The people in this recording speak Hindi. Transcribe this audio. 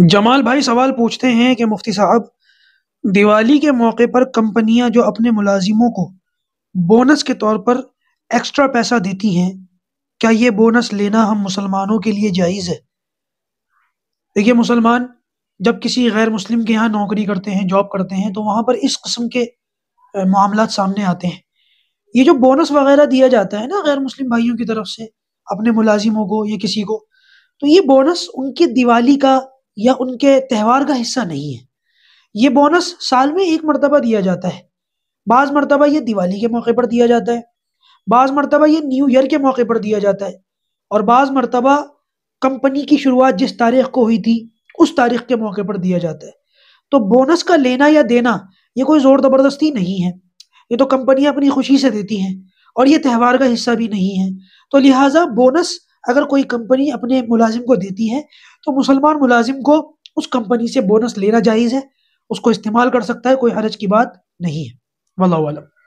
जमाल भाई सवाल पूछते हैं कि मुफ्ती साहब दिवाली के मौके पर कंपनियां जो अपने मुलाजिमों को बोनस के तौर पर एक्स्ट्रा पैसा देती हैं क्या ये बोनस लेना हम मुसलमानों के लिए जायज़ है देखिए मुसलमान जब किसी गैर मुस्लिम के यहाँ नौकरी करते हैं जॉब करते हैं तो वहाँ पर इस कस्म के मामला सामने आते हैं ये जो बोनस वगैरह दिया जाता है ना गैर मुस्लिम भाइयों की तरफ से अपने मुलाजिमों को या किसी को तो ये बोनस उनकी दिवाली का या उनके त्यौहार का हिस्सा नहीं है ये बोनस साल में एक मरतबा दिया जाता है बाज़ मरतबा ये दिवाली के मौके पर दिया जाता है बाज़ मरतबा ये न्यू ईयर के मौके पर दिया जाता है और बाज़ मरतबा कंपनी की शुरुआत जिस तारीख को हुई थी उस तारीख के मौके पर दिया जाता है तो बोनस का लेना या देना ये कोई ज़ोर ज़बरदस्ती नहीं है ये तो कंपनियाँ अपनी खुशी से देती हैं और ये त्यौहार का हिस्सा भी नहीं है तो लिहाजा बोनस अगर कोई कंपनी अपने मुलाजिम को देती है तो मुसलमान मुलाजिम को उस कंपनी से बोनस लेना जायज़ है उसको इस्तेमाल कर सकता है कोई हरज की बात नहीं है वल्लम